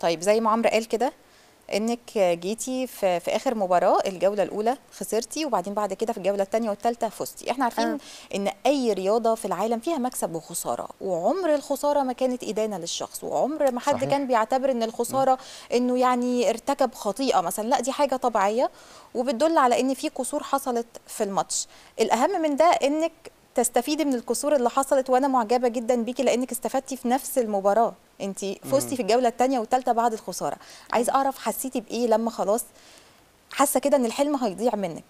طيب زي ما عمرو قال كده انك جيتي في, في اخر مباراه الجوله الاولى خسرتي وبعدين بعد كده في الجوله الثانيه والثالثه فزتي احنا عارفين آه. ان اي رياضه في العالم فيها مكسب وخساره وعمر الخساره ما كانت ادانه للشخص وعمر ما حد صحيح. كان بيعتبر ان الخساره م. انه يعني ارتكب خطيئه مثلا لا دي حاجه طبيعيه وبتدل على ان في قصور حصلت في الماتش الاهم من ده انك تستفيدي من الكسور اللي حصلت وانا معجبه جدا بيكي لانك استفدتي في نفس المباراه انت فزتي في الجوله الثانيه والثالثه بعد الخساره عايز اعرف حسيتي بايه لما خلاص حاسه كده ان الحلم هيضيع منك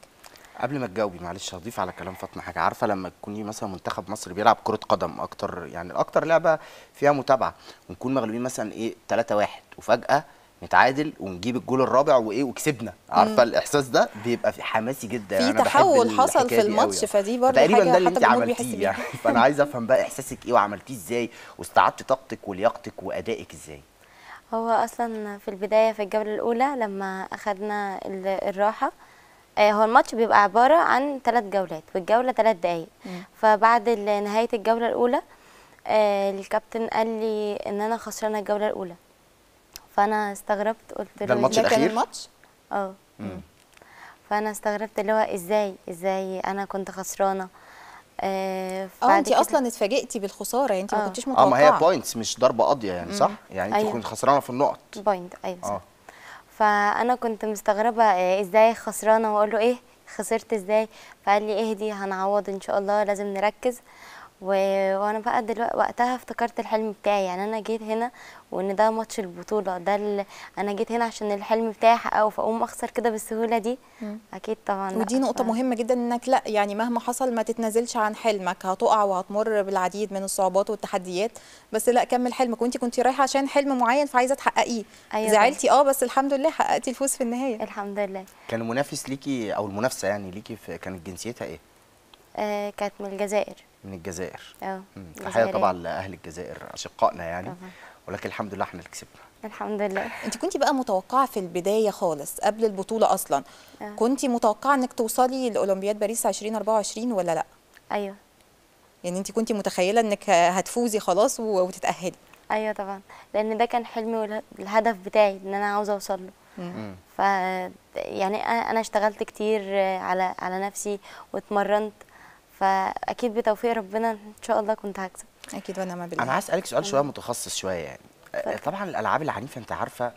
قبل ما تجاوبي معلش هضيف على كلام فاطمه حاجه عارفه لما تكوني مثلا منتخب مصر بيلعب كره قدم اكتر يعني اكتر لعبه فيها متابعه ونكون مغلوبين مثلا ايه 3 1 وفجاه نتعادل ونجيب الجول الرابع وايه وكسبنا عارفه الاحساس ده بيبقى حماسي جدا في تحول حصل في الماتش فدي برضه تقريبا ده اللي انت عملتيه يعني فانا عايز افهم بقى احساسك ايه وعملتيه ازاي واستعدت طاقتك ولياقتك وادائك ازاي هو اصلا في البدايه في الجوله الاولى لما اخذنا الراحه آه، هو الماتش بيبقى عباره عن ثلاث جولات والجوله ثلاث دقائق فبعد نهايه الجوله الاولى آه، الكابتن قال لي ان انا خسرانه الجوله الاولى فانا استغربت قلت له ده الماتش الاخير كان الماتش اه فانا استغربت اللي هو ازاي ازاي انا كنت خسرانه اه, اه، انت اصلا اتفاجئتي بالخساره يعني انت ما اه. كنتيش متوقعه اه ما هي بوينتس مش ضربه قاضيه يعني صح يعني انت أيوه. كنت خسرانه في النقط بوينت ايوه صح. اه. فانا كنت مستغربه ازاي خسرانه واقول له ايه خسرت ازاي فقال لي اهدي هنعوض ان شاء الله لازم نركز و... وانا بقى دلوقتي وقتها افتكرت الحلم بتاعي يعني انا جيت هنا وان ده ماتش البطوله ده ال... انا جيت هنا عشان الحلم بتاعي احققه فاقوم اخسر كده بالسهوله دي مم. اكيد طبعا ودي نقطه ف... مهمه جدا انك لا يعني مهما حصل ما تتنازلش عن حلمك هتقع وهتمر بالعديد من الصعوبات والتحديات بس لا كمل حلمك وانت كنت رايحه عشان حلم معين فعايزه تحققيه أيوة. زعلتي اه بس الحمد لله حققتي الفوز في النهايه الحمد لله كان المنافس ليكي او المنافسه يعني ليكي في كانت جنسيتها ايه آه كانت من الجزائر من الجزائر اه تحيه طبعا لاهل الجزائر اشقائنا يعني ولكن الحمد لله احنا اللي كسبنا الحمد لله انت كنت بقى متوقعه في البدايه خالص قبل البطوله اصلا أه. كنت متوقعه انك توصلي لاولمبياد باريس 2024 ولا لا ايوه يعني انت كنت متخيله انك هتفوزي خلاص وتتاهلي ايوه طبعا لان ده كان حلمي والهدف بتاعي ان انا عاوزه اوصل له ف يعني انا اشتغلت كتير على على نفسي واتمرنت فاكيد بتوفيق ربنا ان شاء الله كنت هكسب اكيد ونعم بالله انا عايز اسالك سؤال أمم. شويه متخصص شويه يعني طبعا الالعاب العنيفه انت عارفه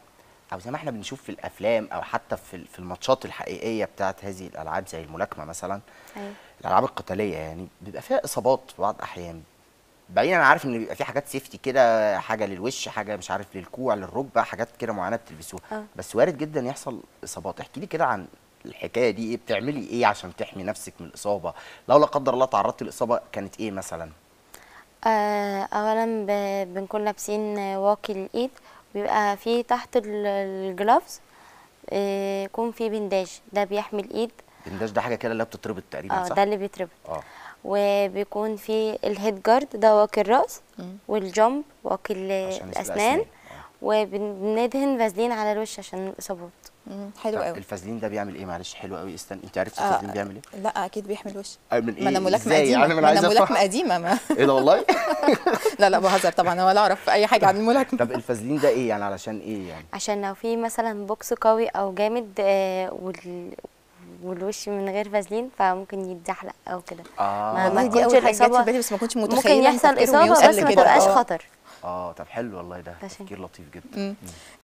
او زي ما احنا بنشوف في الافلام او حتى في في الماتشات الحقيقيه بتاعت هذه الالعاب زي الملاكمه مثلا أيوة. الالعاب القتاليه يعني بيبقى فيها اصابات في بعض الاحيان بعدين انا عارف ان بيبقى في حاجات سيفتي كده حاجه للوش حاجه مش عارف للكوع للركبه حاجات كده معينه بتلبسوها أه. بس وارد جدا يحصل اصابات احكي لي كده عن الحكايه دي ايه بتعملي ايه عشان تحمي نفسك من الاصابه لو لا قدر الله تعرضتي لاصابه كانت ايه مثلا آه، اولا بنكون لابسين واقي الايد بيبقى في تحت الجلافز آه، يكون في بنداج ده بيحمي الايد بنداج ده حاجه كده اللي بتتربط تقريبا آه، صح اه ده اللي بيتربط اه وبيكون في الهيد جارد ده واقي الراس والجمب واقي الاسنان وبندهن فازلين على الوش عشان الاصابات حلو قوي الفازلين ده بيعمل ايه معلش حلو قوي استنى انت عرفتي آه، الفازلين آه بيعمل ايه لا اكيد بيحمي الوش آه، من ايه ما انا إيه؟ ملاكمه قديمه يعني ما انا ملاكمه قديمه ما ايه ده والله لا لا بهزر طبعا ولا اعرف اي حاجه عن الملاكمه طب الفازلين ده ايه يعني علشان ايه يعني عشان لو في مثلا بوكس قوي او جامد آه وال والوش من غير فازلين فممكن يتزحلق او كده آه. ما دي اول حاجه جت في بالي بس ما كنتش متخيله ممكن يحصل اصابه بس ما تبقاش آه. خطر اه طب حلو والله ده تفكير لطيف جدا